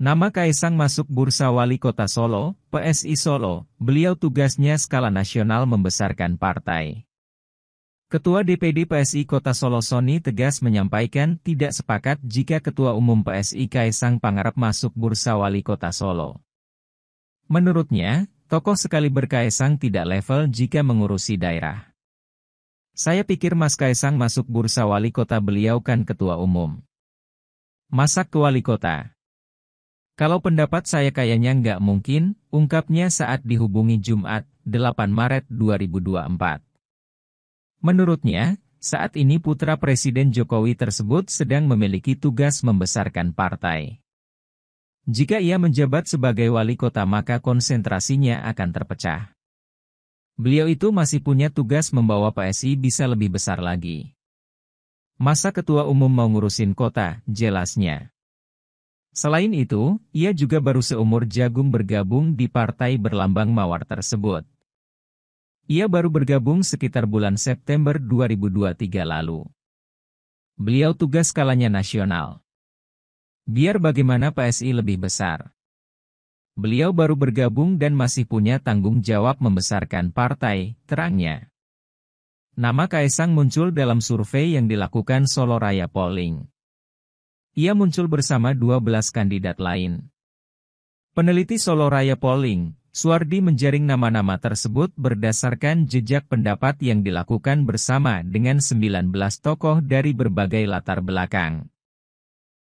Nama Kaisang masuk Bursa Wali Kota Solo, PSI Solo, beliau tugasnya skala nasional membesarkan partai. Ketua DPD PSI Kota Solo Sony tegas menyampaikan tidak sepakat jika Ketua Umum PSI Kaisang Pangarap masuk Bursa Wali Kota Solo. Menurutnya, tokoh sekali berkaisang tidak level jika mengurusi daerah. Saya pikir Mas Kaisang masuk Bursa Wali Kota beliau kan Ketua Umum. Masak ke Wali Kota. Kalau pendapat saya kayaknya nggak mungkin, ungkapnya saat dihubungi Jumat, 8 Maret 2024. Menurutnya, saat ini putra Presiden Jokowi tersebut sedang memiliki tugas membesarkan partai. Jika ia menjabat sebagai wali kota maka konsentrasinya akan terpecah. Beliau itu masih punya tugas membawa PSI bisa lebih besar lagi. Masa ketua umum mau ngurusin kota, jelasnya. Selain itu, ia juga baru seumur jagung bergabung di partai berlambang mawar tersebut. Ia baru bergabung sekitar bulan September 2023 lalu. Beliau tugas skalanya nasional. Biar bagaimana PSI lebih besar. Beliau baru bergabung dan masih punya tanggung jawab membesarkan partai, terangnya. Nama Kaisang muncul dalam survei yang dilakukan Solo Raya Polling. Ia muncul bersama 12 kandidat lain. Peneliti Solo Raya Polling, Suardi menjaring nama-nama tersebut berdasarkan jejak pendapat yang dilakukan bersama dengan 19 tokoh dari berbagai latar belakang.